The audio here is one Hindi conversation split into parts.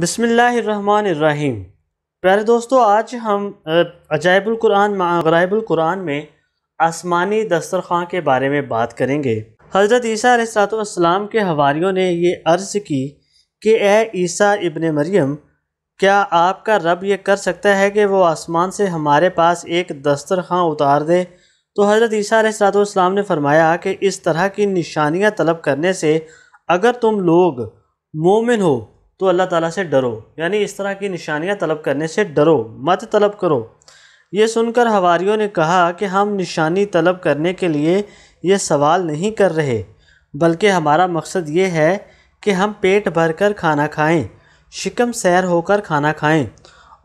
बसमीम प्यारे दोस्तों आज हम अजायबुल कुरान कुरान में आसमानी दस्तरखान के बारे में बात करेंगे हज़रत ईसा सलाम के हवारीयों ने यह अर्ज़ की कि ए ईसा इबन मरियम क्या आपका रब यह कर सकता है कि वह आसमान से हमारे पास एक दस्तरखान उतार दे तो हज़रत ईसा सलाम ने फरमाया कि इस तरह की निशानियाँ तलब करने से अगर तुम लोग मोमिन हो तो अल्लाह ताला से डरो यानी इस तरह की निशानियां तलब करने से डरो मत तलब करो ये सुनकर हवारियों ने कहा कि हम निशानी तलब करने के लिए ये सवाल नहीं कर रहे बल्कि हमारा मकसद ये है कि हम पेट भर कर खाना खाएं शिकम सैर होकर खाना खाएं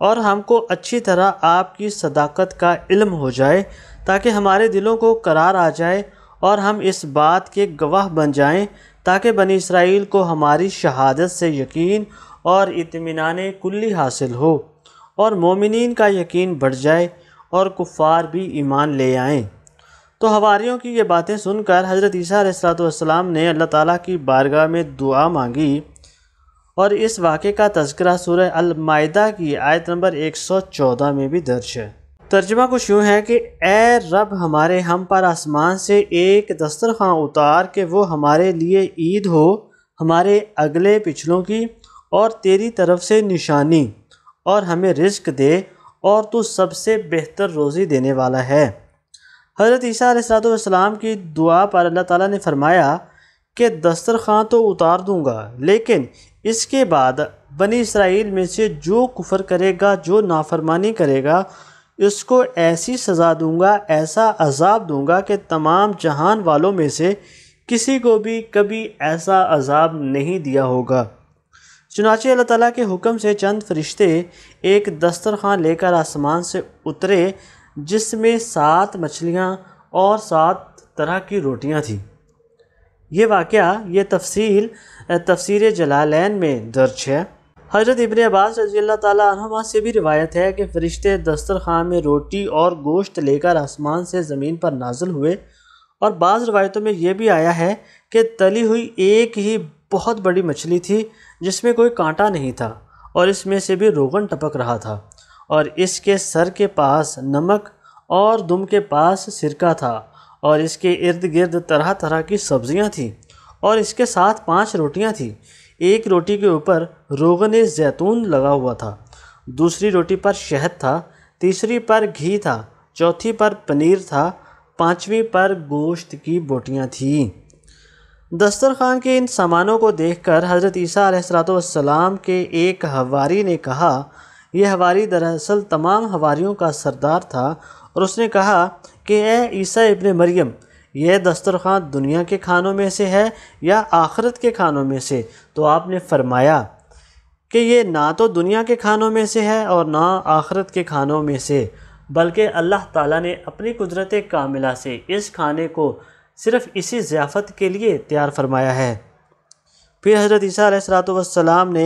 और हमको अच्छी तरह आपकी सदाकत का इल्म हो जाए ताकि हमारे दिलों को करार आ जाए और हम इस बात के गवाह बन जाएं ताकि बनी इसराइल को हमारी शहादत से यकीन और इतमान कुल्ली हासिल हो और मोमिन का यकीन बढ़ जाए और कुफ़ार भी ईमान ले आएँ तो हवारीयों की ये बातें सुनकर हज़रत ईसीम ने अल्लाह ताला की बारगाह में दुआ मांगी और इस वाक़े का तस्करा सूर्य अलमायदा की आयत नंबर 114 में भी दर्ज है तर्जमा कुछ यूँ है कि ए रब हमारे हम पर आसमान से एक खां उतार के वो हमारे लिए ईद हो हमारे अगले पिछलों की और तेरी तरफ से निशानी और हमें रिस्क दे और तू सबसे बेहतर रोज़ी देने वाला है हज़रत ईसीम की दुआ पर अल्लाह ताला ने फरमाया कि दस्तरखां तो उतार दूंगा लेकिन इसके बाद बनी इसराइल में से जो कुफर करेगा जो नाफरमानी करेगा इसको ऐसी सज़ा दूंगा ऐसा अजाब दूंगा कि तमाम जहान वालों में से किसी को भी कभी ऐसा अजाब नहीं दिया होगा चुनाचे अल्लाह ताला के हुक्म से चंद फरिश्ते एक दस्तरखान लेकर आसमान से उतरे जिसमें सात मछलियाँ और सात तरह की रोटियाँ थीं ये वाक़ ये तफसील तफसीर जलालैन में दर्ज है हज़रत इबन अब्बास रजी अल्लाह से भी रिवायत है कि फ़रिश्ते दस्तरखान में रोटी और गोश्त लेकर आसमान से ज़मीन पर नाजल हुए और बाज़ रवायतों में यह भी आया है कि तली हुई एक ही बहुत बड़ी मछली थी जिसमें कोई कांटा नहीं था और इसमें से भी रोगन टपक रहा था और इसके सर के पास नमक और दुम के पास सिरका था और इसके इर्द गिर्द तरह तरह की सब्जियां थीं और इसके साथ पांच रोटियां थीं एक रोटी के ऊपर रोगन जैतून लगा हुआ था दूसरी रोटी पर शहद था तीसरी पर घी था चौथी पर पनीर था पाँचवीं पर गोश्त की बोटियाँ थीं दस्तरखान के इन सामानों को देखकर हज़रत ईसा के एक हवारी ने कहा यह हवारी दरअसल तमाम हवारियों का सरदार था और उसने कहा कि ए ईसा इबन मरियम यह दस्तरखान दुनिया के खानों में से है या आखरत के खानों में से तो आपने फरमाया कि ये ना तो दुनिया के खानों में से है और ना आखरत के खानों में से बल्कि अल्लाह ताला ने अपनी कुदरत कामिला से इस खाने को सिर्फ़ इसी ज़ियाफ़त के लिए तैयार फरमाया है फिर हज़रत ईसीसलाम ने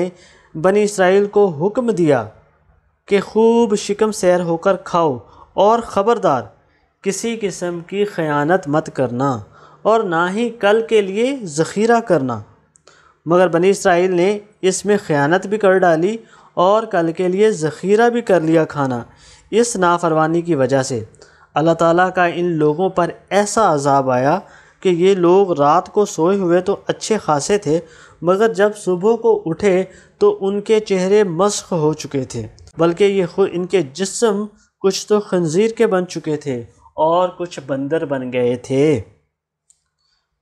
बनी इसराइल को हुक्म दिया कि खूब शिकम सैर होकर खाओ और ख़बरदार किसी किस्म की ख़यानत मत करना और ना ही कल के लिए ज़ख़ीरा करना मगर बनी इसराइल ने इसमें ख़यानत भी कर डाली और कल के लिए ज़ख़ीरा भी कर लिया खाना इस नाफरवानी की वजह से अल्लाह ताला का इन लोगों पर ऐसा अजाब आया कि ये लोग रात को सोए हुए तो अच्छे खासे थे मगर जब सुबह को उठे तो उनके चेहरे मश्क़ हो चुके थे बल्कि ये खुद इनके जिस्म कुछ तो खंजीर के बन चुके थे और कुछ बंदर बन गए थे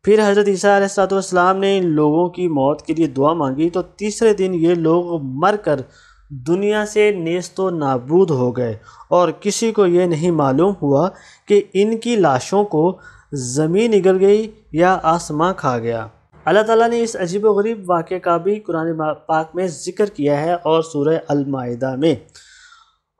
फिर हज़रत ईसा ने इन लोगों की मौत के लिए दुआ मांगी तो तीसरे दिन ये लोग मर कर दुनिया से नेस्तो नाबूद हो गए और किसी को ये नहीं मालूम हुआ कि इनकी लाशों को ज़मीन निगल गई या आसमां खा गया अल्लाह ताला ने इस अजीब गरीब वाक़े का भी कुरान पाक में ज़िक्र किया है और सूर्य अलमायदा में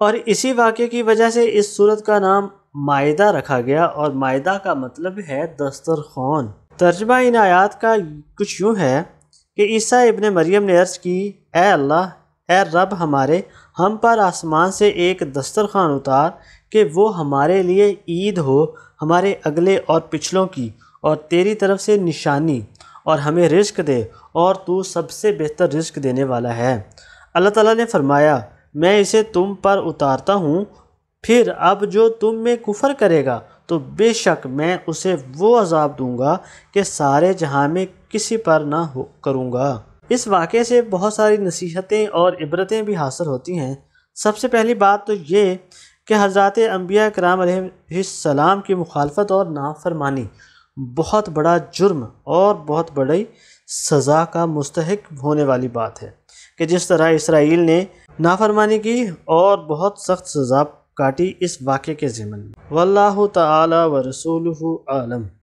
और इसी वाक़े की वजह से इस सूरत का नाम मायदा रखा गया और मायदा का मतलब है दस्तरखान तर्जमा इन आयात का कुछ यूँ है कि ईसा इबन मरियम ने अर्ज़ की ए अल्लाह ए रब हमारे हम पर आसमान से एक दस्तरखान उतार कि वो हमारे लिए ईद हो हमारे अगले और पिछलों की और तेरी तरफ से निशानी और हमें रिस्क दे और तू सबसे बेहतर रिस्क देने वाला है अल्लाह ताला ने फरमाया मैं इसे तुम पर उतारता हूँ फिर अब जो तुम में कुफर करेगा तो बेशक मैं उसे वो अजाब दूंगा कि सारे जहाँ में किसी पर ना हो करूँगा इस वाक़े से बहुत सारी नसीहतें और इबरतें भी हासिल होती हैं सबसे पहली बात तो ये कि हज़रत अम्बिया कराम सलाम की मुखालफत और नाफरमानी बहुत बड़ा जुर्म और बहुत बड़ी सज़ा का मुस्तक होने वाली बात है कि जिस तरह इसराइल ने नाफरमानी की और बहुत सख्त सज़ा काटी इस वाक्य के ज़मन वल्ला तसूल रसूल आलम